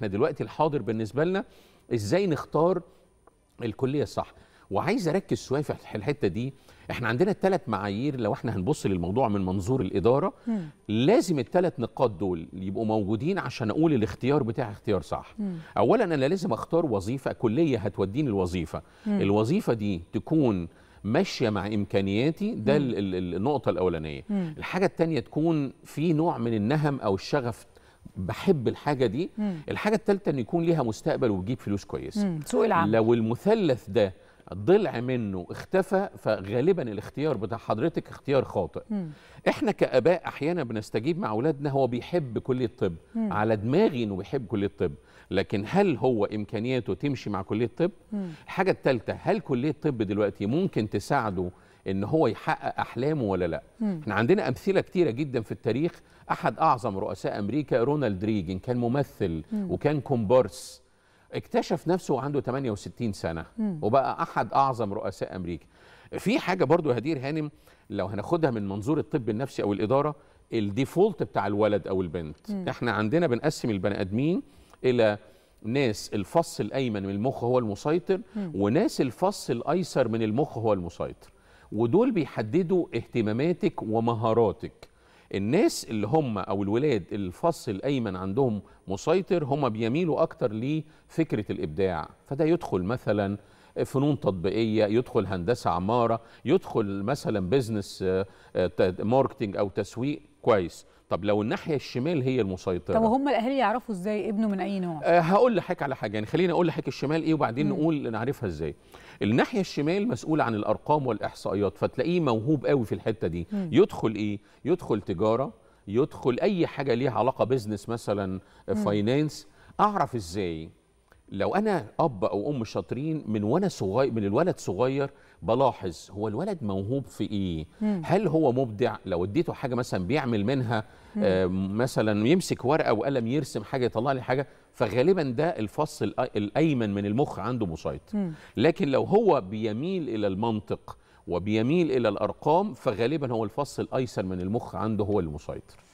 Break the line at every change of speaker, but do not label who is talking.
احنا دلوقتي الحاضر بالنسبه لنا ازاي نختار الكليه الصح وعايز اركز شويه في الحته دي احنا عندنا ثلاث معايير لو احنا هنبص للموضوع من منظور الاداره مم. لازم الثلاث نقاط دول يبقوا موجودين عشان اقول الاختيار بتاعي اختيار صح مم. اولا انا لازم اختار وظيفه كليه هتوديني الوظيفه مم. الوظيفه دي تكون ماشيه مع امكانياتي ده مم. النقطه الاولانيه مم. الحاجه الثانيه تكون في نوع من النهم او الشغف بحب الحاجه دي مم. الحاجه الثالثه ان يكون ليها مستقبل وتجيب فلوس كويسه سوق العمل لو المثلث ده ضلع منه اختفى فغالبا الاختيار بتاع حضرتك اختيار خاطئ مم. احنا كاباء احيانا بنستجيب مع اولادنا هو بيحب كليه الطب مم. على دماغي انه بيحب كليه الطب لكن هل هو امكانياته تمشي مع كليه الطب الحاجه الثالثه هل كليه الطب دلوقتي ممكن تساعده ان هو يحقق احلامه ولا لا مم. احنا عندنا امثله كتيره جدا في التاريخ احد اعظم رؤساء امريكا رونالد ريجن كان ممثل مم. وكان كومبارس اكتشف نفسه وعنده 68 سنه مم. وبقى احد اعظم رؤساء امريكا في حاجه برضو هدير هانم لو هناخدها من منظور الطب النفسي او الاداره الديفولت بتاع الولد او البنت مم. احنا عندنا بنقسم البني ادمين الى ناس الفص الايمن من المخ هو المسيطر مم. وناس الفص الايسر من المخ هو المسيطر ودول بيحددوا اهتماماتك ومهاراتك الناس اللي هم او الولاد الفص الايمن عندهم مسيطر هم بيميلوا اكتر لفكره الابداع فده يدخل مثلا فنون تطبيقيه يدخل هندسه عماره يدخل مثلا بيزنس ماركتنج آه، آه، او تسويق كويس طب لو الناحيه الشمال هي المسيطره طب هم الاهالي يعرفوا ازاي ابنه من اي نوع أه هقول لحضرتك على حاجه يعني خليني اقول لحضرتك الشمال ايه وبعدين مم. نقول نعرفها ازاي الناحيه الشمال مسؤوله عن الارقام والاحصائيات فتلاقيه موهوب قوي في الحته دي مم. يدخل ايه يدخل تجاره يدخل اي حاجه ليها علاقه بيزنس مثلا فاينانس آه، اعرف ازاي لو انا اب او ام شاطرين من وانا صغير من الولد صغير بلاحظ هو الولد موهوب في ايه مم. هل هو مبدع لو اديته حاجه مثلا بيعمل منها آه مثلا يمسك ورقه وقلم يرسم حاجه يطلع لي حاجه فغالبا ده الفص الايمن من المخ عنده مسيطر لكن لو هو بيميل الى المنطق وبيميل الى الارقام فغالبا هو الفص الايسر من المخ عنده هو المسيطر